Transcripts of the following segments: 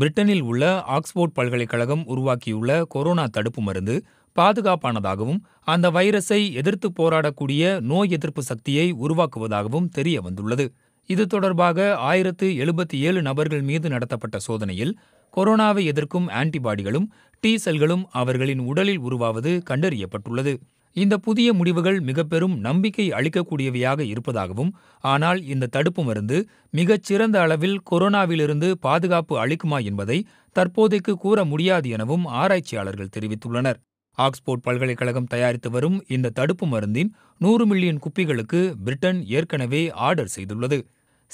பிரிட்டனில் உள்ள ஆக்ஸ்போர்ட் பல்கலைக்கழகம் உருவாக்கியுள்ள கொரோனா தடுப்பு மருந்து பாதுகாப்பானதாகவும் அந்த வைரஸை எதிர்த்து போராடக்கூடிய நோய் எதிர்ப்பு சக்தியை உருவாக்குவதாகவும் தெரிய வந்துள்ளது இது தொடர்பாக ஆயிரத்து எழுபத்தி ஏழு நபர்கள் மீது நடத்தப்பட்ட சோதனையில் கொரோனாவை எதிர்க்கும் ஆன்டிபாடிகளும் டி செல்களும் அவர்களின் உடலில் உருவாவது கண்டறியப்பட்டுள்ளது இந்த புதிய முடிவுகள் மிகப்பெரும் நம்பிக்கை அளிக்கக்கூடியவையாக இருப்பதாகவும் ஆனால் இந்த தடுப்பு மருந்து மிகச் சிறந்த அளவில் கொரோனாவிலிருந்து பாதுகாப்பு அளிக்குமா என்பதை தற்போதைக்கு கூற முடியாது எனவும் ஆராய்ச்சியாளர்கள் தெரிவித்துள்ளனர் ஆக்ஸ்போர்ட் பல்கலைக்கழகம் தயாரித்து வரும் இந்த தடுப்பு மருந்தின் நூறு மில்லியன் குப்பிகளுக்கு பிரிட்டன் ஏற்கனவே ஆர்டர் செய்துள்ளது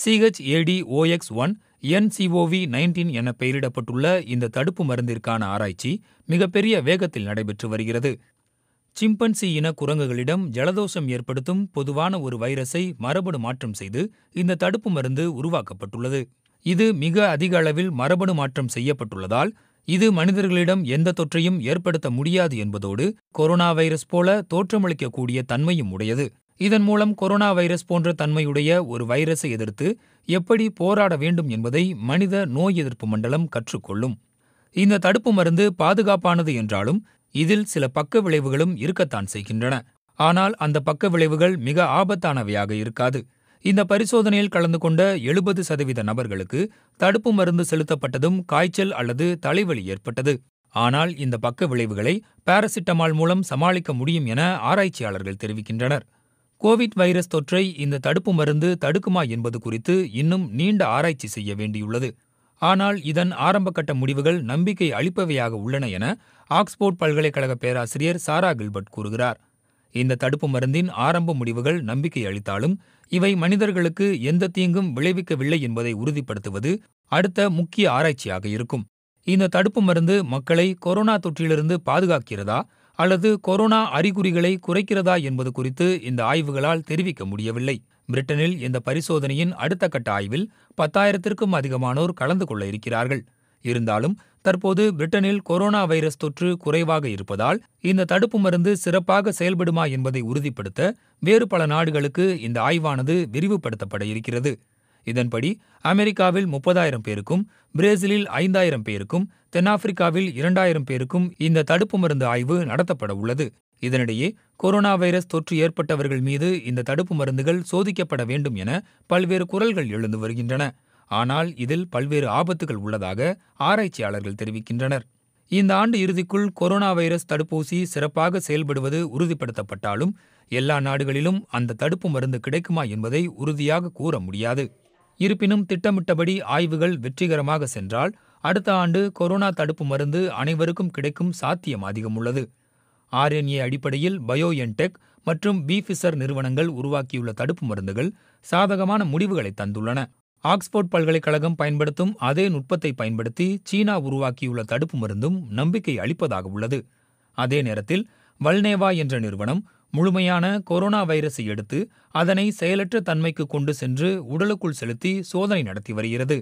ChAd OX one nCoV nineteen என பெயரிடப்பட்டுள்ள இந்த தடுப்பு மருந்திற்கான ஆராய்ச்சி மிகப்பெரிய வேகத்தில் நடைபெற்று வருகிறது சிம்பன்சி இன குரங்குகளிடம் ஜலதோஷம் ஏற்படுத்தும் பொதுவான ஒரு வைரஸை மரபணு மாற்றம் செய்து இந்த தடுப்பு மருந்து உருவாக்கப்பட்டுள்ளது. இது மிக அதிக அளவில் மரபணு மாற்றம் செய்யப்பட்டுள்ளதால், இது மனிதர்களிடம் எந்த தொற்றையும் ஏற்படுத்த முடியாது என்பதோடு, கொரோனா வைரஸ் போல தோற்றமளிக்கக்கூடிய தன்மையும் உடையது. இதன் மூலம் கொரோனா வைரஸ் போன்ற தன்மையுடைய ஒரு வைரஸை எதிர்த்து எப்படி போராட வேண்டும் என்பதை மனித நோய் எதிர்ப்பு மண்டலம் கற்றுக்கொள்ளும். இந்த தடுப்பு மருந்து பாதுகாப்பானது என்றாலும், இதில் சில பக்க விளைவுகளும் இருக்கத்தான் செய்கின்றன ஆனால் அந்த பக்க விளைவுகள் மிக ஆபத்தானவையாக இருக்காது இந்த பரிசோதனையில் கலந்து கொண்ட எழுபது சதவீத நபர்களுக்கு தடுப்பு மருந்து செலுத்தப்பட்டதும் காய்ச்சல் அல்லது தலைவலி ஏற்பட்டது ஆனால் இந்த பக்க விளைவுகளை பாரசிட்டமால் மூலம் சமாளிக்க முடியும் என ஆராய்ச்சியாளர்கள் தெரிவிக்கின்றனர் கோவிட் வைரஸ் தொற்றை இந்த தடுப்பு மருந்து தடுக்குமா என்பது குறித்து இன்னும் நீண்ட ஆராய்ச்சி செய்ய வேண்டியுள்ளது ஆனால் இதன் ஆரம்பகட்ட முடிவுகள் நம்பிக்கை அளிப்பவையாக உள்ளன என ஆக்ஸ்போர்ட் பல்கலைக்கழக பேராசிரியர் சாரா கில்பர்ட் கூறுகிறார் இந்த தடுப்பு மருந்தின் ஆரம்ப முடிவுகள் நம்பிக்கை அளித்தாலும் இவை மனிதர்களுக்கு எந்த தீங்கும் விளைவிக்கவில்லை என்பதை உறுதிப்படுத்துவது அடுத்த முக்கிய ஆராய்ச்சியாக இருக்கும் இந்த தடுப்பு மருந்து மக்களை கொரோனா தொற்றிலிருந்து பாதுகாக்கிறதா அல்லது கொரோனா அறிகுறிகளை குறைக்கிறதா என்பது குறித்து இந்த ஆய்வுகளால் தெரிவிக்க முடியவில்லை பிரிட்டனில் இந்த பரிசோதனையின் அடுத்த கட்ட ஆய்வில் பத்தாயிரத்திற்கும் அதிகமானோர் கலந்து கொள்ள இருக்கிறார்கள் இருந்தாலும் தற்போது பிரிட்டனில் கொரோனா வைரஸ் தொற்று குறைவாக இருப்பதால் இந்த தடுப்பு மருந்து சிறப்பாக செயல்படுமா என்பதை உறுதிப்படுத்த வேறு பல நாடுகளுக்கு இந்த ஆய்வானது விரிவுபடுத்தப்பட இருக்கிறது இதன்படி அமெரிக்காவில் முப்பதாயிரம் பேருக்கும் பிரேசிலில் ஐந்தாயிரம் பேருக்கும் தென்னாப்பிரிக்காவில் இரண்டாயிரம் பேருக்கும் இந்த தடுப்பு மருந்து ஆய்வு நடத்தப்பட உள்ளது இதனிடையே கொரோனா வைரஸ் தொற்று ஏற்பட்டவர்கள் மீது இந்த தடுப்பு மருந்துகள் சோதிக்கப்பட வேண்டும் என பல்வேறு குரல்கள் எழுந்து வருகின்றன ஆனால் இதில் பல்வேறு ஆபத்துகள் உள்ளதாக ஆராய்ச்சியாளர்கள் தெரிவிக்கின்றனர் இந்த ஆண்டு இறுதிக்குள் கொரோனா வைரஸ் தடுப்பூசி சிறப்பாக செயல்படுவது உறுதிப்படுத்தப்பட்டாலும் எல்லா நாடுகளிலும் அந்த தடுப்பு மருந்து கிடைக்குமா என்பதை உறுதியாக கூற முடியாது இருப்பினும் திட்டமிட்டபடி ஆய்வுகள் வெற்றிகரமாக சென்றால் அடுத்த ஆண்டு கொரோனா தடுப்பு மருந்து அனைவருக்கும் கிடைக்கும் சாத்தியம் அதிகம் உள்ளது ஆர்என்ஏ அடிப்படையில் பயோ என்டெக் மற்றும் பிஃபிசர் நிறுவனங்கள் உருவாக்கியுள்ள தடுப்பு மருந்துகள் சாதகமான முடிவுகளை தந்துள்ளன ஆக்ஸ்போர்ட் பல்கலைக்கழகம் பயன்படுத்தும் அதே நுட்பத்தை பயன்படுத்தி சீனா உருவாக்கியுள்ள தடுப்பு மருந்தும் நம்பிக்கை அளிப்பதாக உள்ளது அதே நேரத்தில் வல்னேவா என்ற நிறுவனம் முழுமையான கொரோனா வைரஸை எடுத்து அதனை செயலற்ற தன்மைக்கு கொண்டு சென்று உடலுக்குள் செலுத்தி சோதனை நடத்தி வருகிறது